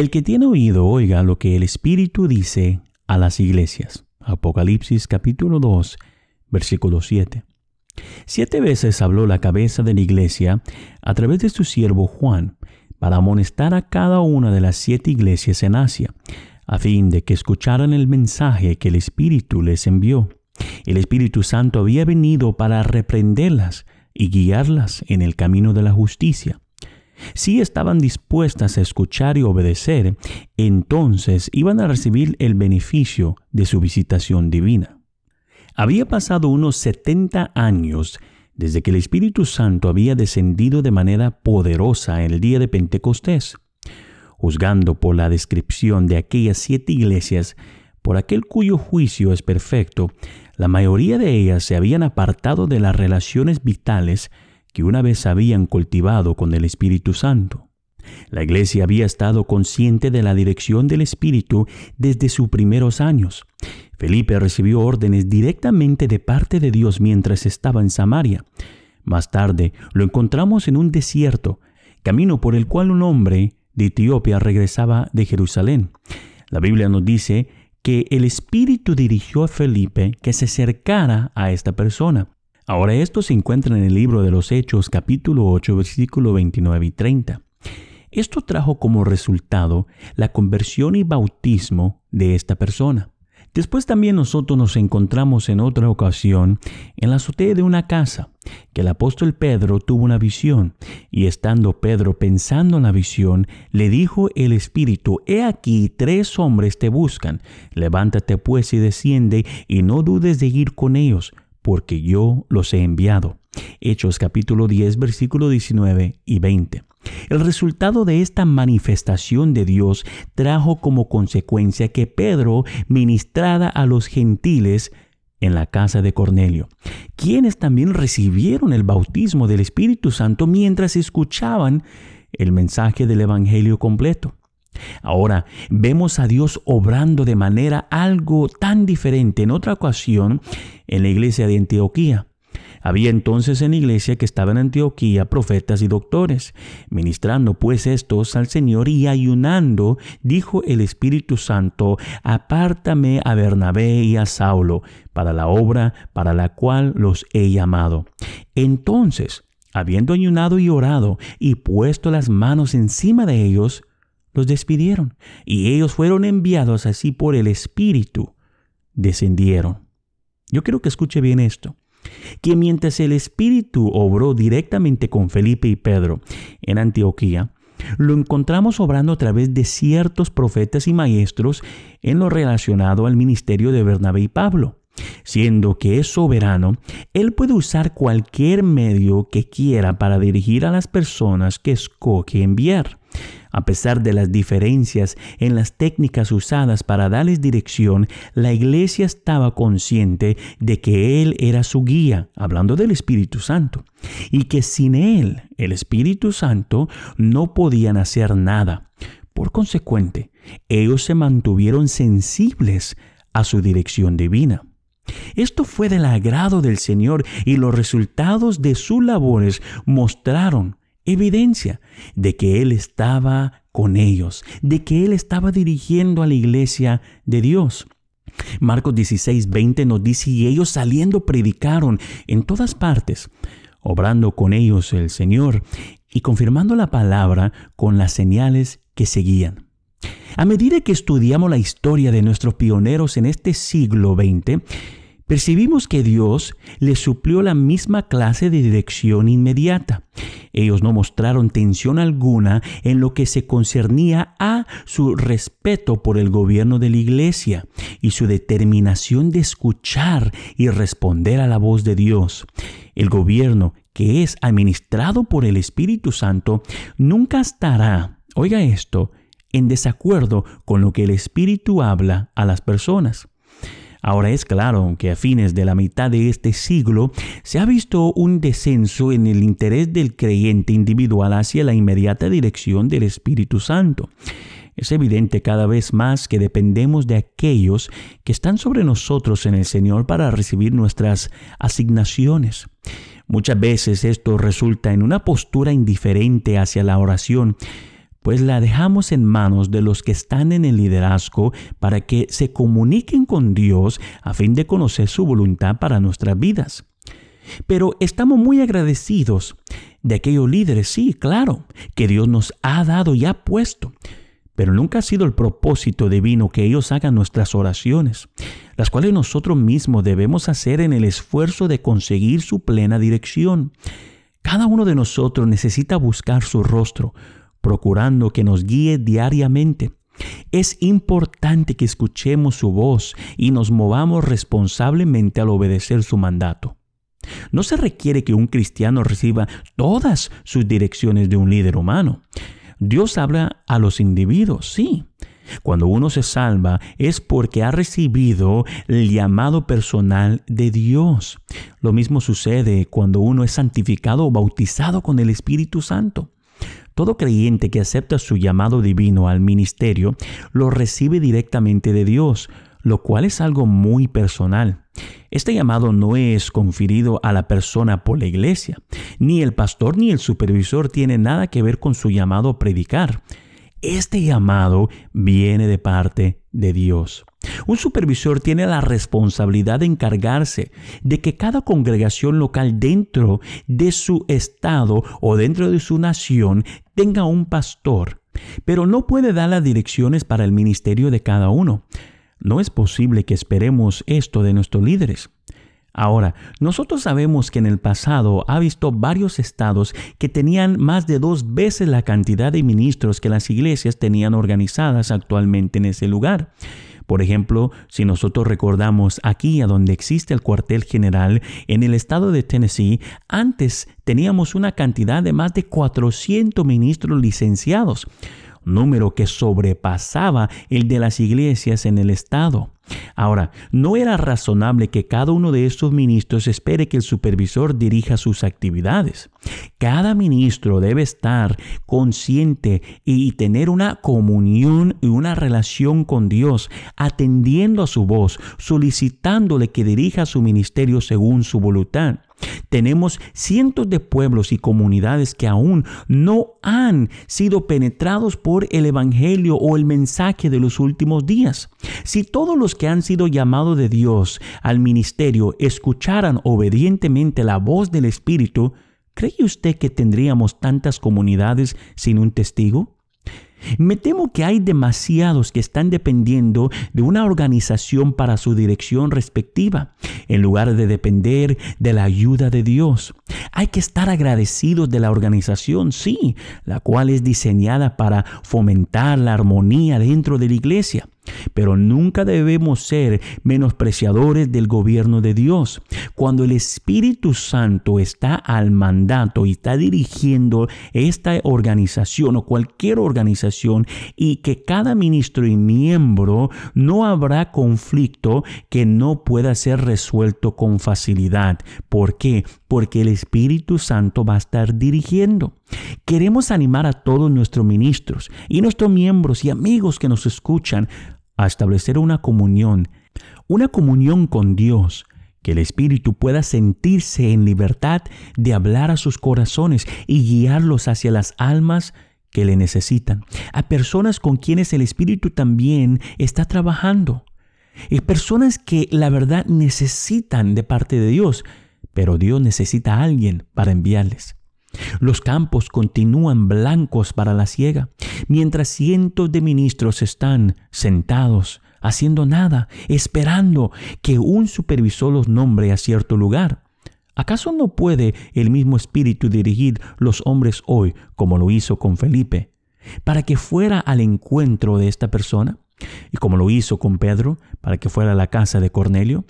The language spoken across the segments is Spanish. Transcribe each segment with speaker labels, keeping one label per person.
Speaker 1: El que tiene oído oiga lo que el Espíritu dice a las iglesias. Apocalipsis capítulo 2, versículo 7. Siete veces habló la cabeza de la iglesia a través de su siervo Juan para amonestar a cada una de las siete iglesias en Asia, a fin de que escucharan el mensaje que el Espíritu les envió. El Espíritu Santo había venido para reprenderlas y guiarlas en el camino de la justicia si estaban dispuestas a escuchar y obedecer, entonces iban a recibir el beneficio de su visitación divina. Había pasado unos 70 años desde que el Espíritu Santo había descendido de manera poderosa en el día de Pentecostés. Juzgando por la descripción de aquellas siete iglesias, por aquel cuyo juicio es perfecto, la mayoría de ellas se habían apartado de las relaciones vitales que una vez habían cultivado con el Espíritu Santo. La iglesia había estado consciente de la dirección del Espíritu desde sus primeros años. Felipe recibió órdenes directamente de parte de Dios mientras estaba en Samaria. Más tarde lo encontramos en un desierto, camino por el cual un hombre de Etiopía regresaba de Jerusalén. La Biblia nos dice que el Espíritu dirigió a Felipe que se acercara a esta persona. Ahora esto se encuentra en el libro de los Hechos capítulo 8 versículo 29 y 30. Esto trajo como resultado la conversión y bautismo de esta persona. Después también nosotros nos encontramos en otra ocasión en la azotea de una casa, que el apóstol Pedro tuvo una visión, y estando Pedro pensando en la visión, le dijo el Espíritu, He aquí tres hombres te buscan, levántate pues y desciende, y no dudes de ir con ellos, porque yo los he enviado. Hechos capítulo 10, versículo 19 y 20. El resultado de esta manifestación de Dios trajo como consecuencia que Pedro ministrada a los gentiles en la casa de Cornelio, quienes también recibieron el bautismo del Espíritu Santo mientras escuchaban el mensaje del Evangelio completo. Ahora, vemos a Dios obrando de manera algo tan diferente en otra ocasión en la iglesia de Antioquía. Había entonces en la iglesia que estaba en Antioquía profetas y doctores. Ministrando pues estos al Señor y ayunando, dijo el Espíritu Santo, apártame a Bernabé y a Saulo para la obra para la cual los he llamado. Entonces, habiendo ayunado y orado y puesto las manos encima de ellos, los despidieron y ellos fueron enviados así por el Espíritu, descendieron. Yo quiero que escuche bien esto, que mientras el Espíritu obró directamente con Felipe y Pedro en Antioquía, lo encontramos obrando a través de ciertos profetas y maestros en lo relacionado al ministerio de Bernabé y Pablo. Siendo que es soberano, Él puede usar cualquier medio que quiera para dirigir a las personas que escoge enviar. A pesar de las diferencias en las técnicas usadas para darles dirección, la iglesia estaba consciente de que Él era su guía, hablando del Espíritu Santo, y que sin Él, el Espíritu Santo, no podían hacer nada. Por consecuente, ellos se mantuvieron sensibles a su dirección divina. Esto fue del agrado del Señor y los resultados de sus labores mostraron evidencia de que Él estaba con ellos, de que Él estaba dirigiendo a la iglesia de Dios. Marcos 16, 20 nos dice, y ellos saliendo predicaron en todas partes, obrando con ellos el Señor y confirmando la palabra con las señales que seguían. A medida que estudiamos la historia de nuestros pioneros en este siglo XX, percibimos que Dios les suplió la misma clase de dirección inmediata ellos no mostraron tensión alguna en lo que se concernía a su respeto por el gobierno de la iglesia y su determinación de escuchar y responder a la voz de Dios. El gobierno que es administrado por el Espíritu Santo nunca estará, oiga esto, en desacuerdo con lo que el Espíritu habla a las personas. Ahora es claro que a fines de la mitad de este siglo se ha visto un descenso en el interés del creyente individual hacia la inmediata dirección del Espíritu Santo. Es evidente cada vez más que dependemos de aquellos que están sobre nosotros en el Señor para recibir nuestras asignaciones. Muchas veces esto resulta en una postura indiferente hacia la oración, pues la dejamos en manos de los que están en el liderazgo para que se comuniquen con Dios a fin de conocer su voluntad para nuestras vidas. Pero estamos muy agradecidos de aquellos líderes, sí, claro, que Dios nos ha dado y ha puesto. Pero nunca ha sido el propósito divino que ellos hagan nuestras oraciones, las cuales nosotros mismos debemos hacer en el esfuerzo de conseguir su plena dirección. Cada uno de nosotros necesita buscar su rostro, procurando que nos guíe diariamente. Es importante que escuchemos su voz y nos movamos responsablemente al obedecer su mandato. No se requiere que un cristiano reciba todas sus direcciones de un líder humano. Dios habla a los individuos, sí. Cuando uno se salva es porque ha recibido el llamado personal de Dios. Lo mismo sucede cuando uno es santificado o bautizado con el Espíritu Santo. Todo creyente que acepta su llamado divino al ministerio lo recibe directamente de Dios, lo cual es algo muy personal. Este llamado no es conferido a la persona por la iglesia. Ni el pastor ni el supervisor tiene nada que ver con su llamado a predicar. Este llamado viene de parte de Dios. Un supervisor tiene la responsabilidad de encargarse de que cada congregación local dentro de su estado o dentro de su nación tenga un pastor, pero no puede dar las direcciones para el ministerio de cada uno. No es posible que esperemos esto de nuestros líderes. Ahora, nosotros sabemos que en el pasado ha visto varios estados que tenían más de dos veces la cantidad de ministros que las iglesias tenían organizadas actualmente en ese lugar. Por ejemplo, si nosotros recordamos aquí a donde existe el cuartel general en el estado de Tennessee, antes teníamos una cantidad de más de 400 ministros licenciados número que sobrepasaba el de las iglesias en el Estado. Ahora, no era razonable que cada uno de estos ministros espere que el supervisor dirija sus actividades. Cada ministro debe estar consciente y tener una comunión y una relación con Dios, atendiendo a su voz, solicitándole que dirija su ministerio según su voluntad. Tenemos cientos de pueblos y comunidades que aún no han sido penetrados por el Evangelio o el mensaje de los últimos días. Si todos los que han sido llamados de Dios al ministerio escucharan obedientemente la voz del Espíritu, ¿cree usted que tendríamos tantas comunidades sin un testigo? Me temo que hay demasiados que están dependiendo de una organización para su dirección respectiva, en lugar de depender de la ayuda de Dios. Hay que estar agradecidos de la organización, sí, la cual es diseñada para fomentar la armonía dentro de la iglesia. Pero nunca debemos ser menospreciadores del gobierno de Dios. Cuando el Espíritu Santo está al mandato y está dirigiendo esta organización o cualquier organización y que cada ministro y miembro no habrá conflicto que no pueda ser resuelto con facilidad. ¿Por qué? Porque el Espíritu Santo va a estar dirigiendo. Queremos animar a todos nuestros ministros y nuestros miembros y amigos que nos escuchan a establecer una comunión, una comunión con Dios, que el Espíritu pueda sentirse en libertad de hablar a sus corazones y guiarlos hacia las almas que le necesitan, a personas con quienes el Espíritu también está trabajando, y personas que la verdad necesitan de parte de Dios, pero Dios necesita a alguien para enviarles. Los campos continúan blancos para la ciega, mientras cientos de ministros están sentados, haciendo nada, esperando que un supervisor los nombre a cierto lugar. ¿Acaso no puede el mismo espíritu dirigir los hombres hoy como lo hizo con Felipe, para que fuera al encuentro de esta persona? Y como lo hizo con Pedro, para que fuera a la casa de Cornelio,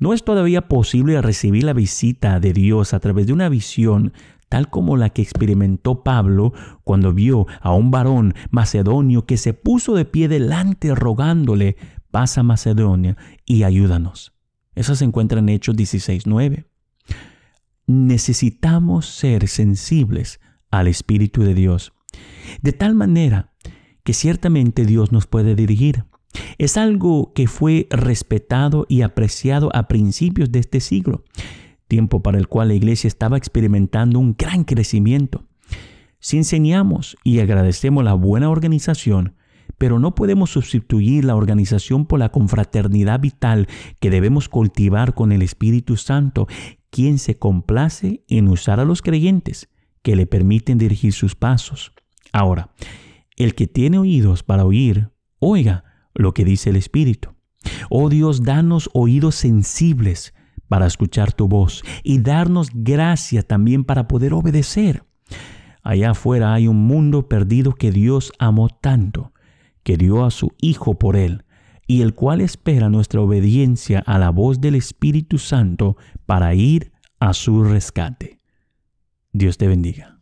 Speaker 1: ¿no es todavía posible recibir la visita de Dios a través de una visión tal como la que experimentó Pablo cuando vio a un varón macedonio que se puso de pie delante rogándole, pasa Macedonia y ayúdanos. Eso se encuentra en Hechos 16.9. Necesitamos ser sensibles al Espíritu de Dios, de tal manera que ciertamente Dios nos puede dirigir. Es algo que fue respetado y apreciado a principios de este siglo tiempo para el cual la iglesia estaba experimentando un gran crecimiento. Si enseñamos y agradecemos la buena organización, pero no podemos sustituir la organización por la confraternidad vital que debemos cultivar con el Espíritu Santo, quien se complace en usar a los creyentes que le permiten dirigir sus pasos. Ahora, el que tiene oídos para oír, oiga lo que dice el Espíritu. Oh Dios, danos oídos sensibles para escuchar tu voz y darnos gracia también para poder obedecer. Allá afuera hay un mundo perdido que Dios amó tanto, que dio a su Hijo por él, y el cual espera nuestra obediencia a la voz del Espíritu Santo para ir a su rescate. Dios te bendiga.